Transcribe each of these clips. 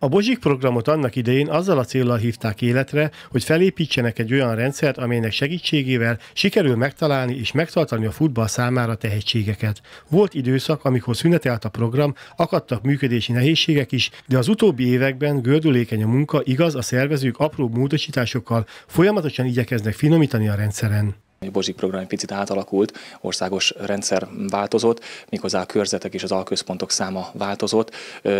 A Bozsik programot annak idején azzal a célral hívták életre, hogy felépítsenek egy olyan rendszert, amelynek segítségével sikerül megtalálni és megtartani a futball számára tehetségeket. Volt időszak, amikor szünetelt a program, akadtak működési nehézségek is, de az utóbbi években gördülékeny a munka, igaz, a szervezők apró módosításokkal folyamatosan igyekeznek finomítani a rendszeren. A Bozsik program egy picit átalakult, országos rendszer változott, méghozzá a körzetek és az alközpontok száma változott.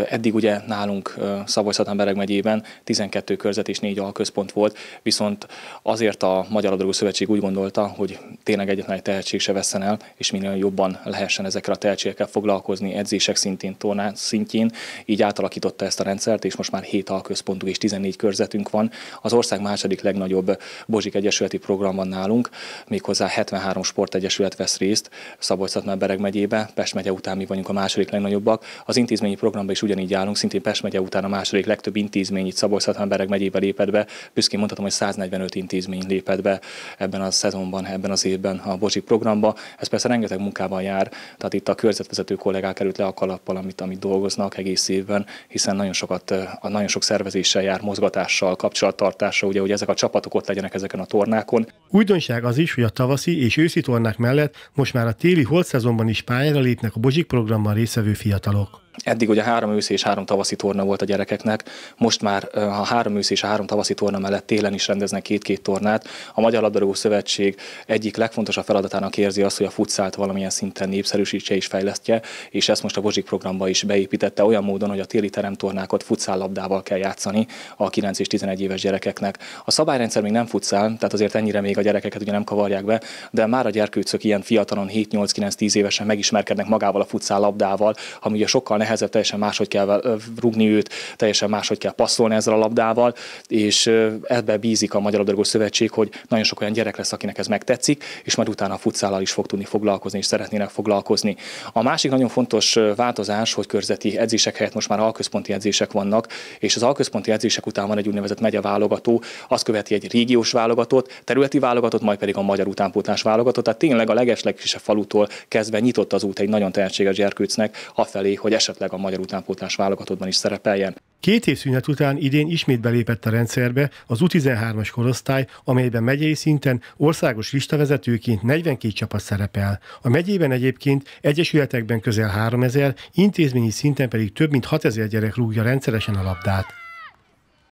Eddig ugye nálunk Szabolcs-Szatánbereg megyében 12 körzet és 4 alközpont volt, viszont azért a Magyar Labdarúgó Szövetség úgy gondolta, hogy tényleg egyetlen egy tehetség se veszen el, és minél jobban lehessen ezekre a tehetségekkel foglalkozni edzések szintén, tornán szintjén. Így átalakította ezt a rendszert, és most már 7 alközpontú és 14 körzetünk van. Az ország második legnagyobb Bozsik Egyesületi program van nálunk, méghozzá 73 sportegyesület vesz részt szabolcs bereg megyébe, Pest megye után mi vagyunk a második legnagyobbak. Az intézményi programban is ugyanígy állunk, szintén Pest megye után a második legtöbb intézmény itt szabolcs bereg megyébe lépett be. Büszkén mondhatom, hogy 145 intézmény lépett be ebben a szezonban, ebben az évben évben a Bozsi programba. Ez persze rengeteg munkával jár, tehát itt a körzetvezető kollégák előtt le a kalappal, amit, amit dolgoznak egész évben, hiszen nagyon sokat, a nagyon sok szervezéssel jár, mozgatással, kapcsolattartással, ugye, hogy ezek a csapatok ott legyenek ezeken a tornákon. Újdonság az is, hogy a tavaszi és őszi tornák mellett most már a téli holt szezonban is pályára lépnek a Bozsik programban részvevő fiatalok. Eddig ugye három őszi és három tavaszi torna volt a gyerekeknek, most már a három őszi és a három tavaszi torna mellett télen is rendeznek két-két tornát. A Magyar Labdarúgó Szövetség egyik legfontosabb feladatának érzi azt, hogy a futszált valamilyen szinten népszerűsítse és fejlesztje, és ezt most a Bozsik programba is beépítette olyan módon, hogy a téli teremtornákat futszállabdával kell játszani a 9 és 11 éves gyerekeknek. A szabályrendszer még nem futszál, tehát azért ennyire még a gyerekeket ugye nem kavarják be, de már a gyerkőcök ilyen fiatalon 7-8-9-10 évesen megismerkednek magával a futszállabdával, ami ugye sokkal nehezebb, teljesen máshogy kell rugni őt, teljesen máshogy kell passzolni ezzel a labdával, és ebbe bízik a Magyar Labdarúgó Szövetség, hogy nagyon sok olyan gyerek lesz, akinek ez megtetszik, és majd utána a futszállal is fog tudni foglalkozni, és szeretnének foglalkozni. A másik nagyon fontos változás, hogy körzeti edzések helyett most már alközponti edzések vannak, és az alközponti edzések után van egy úgynevezett megye válogató, azt követi egy régiós válogatót, területi válogatót, majd pedig a magyar utánpótlás válogatót. Tehát tényleg a legeslegkisebb falutól kezdve nyitott az út egy nagyon tehetséges gyerkőcnek afelé, hogy esetleg esetleg a magyar utánpótlás válogatottban is szerepeljen. Két év szünet után idén ismét belépett a rendszerbe az U13-as korosztály, amelyben megyei szinten országos listavezetőként 42 csapat szerepel. A megyében egyébként egyesületekben közel 3000, intézményi szinten pedig több mint 6000 gyerek rúgja rendszeresen a labdát.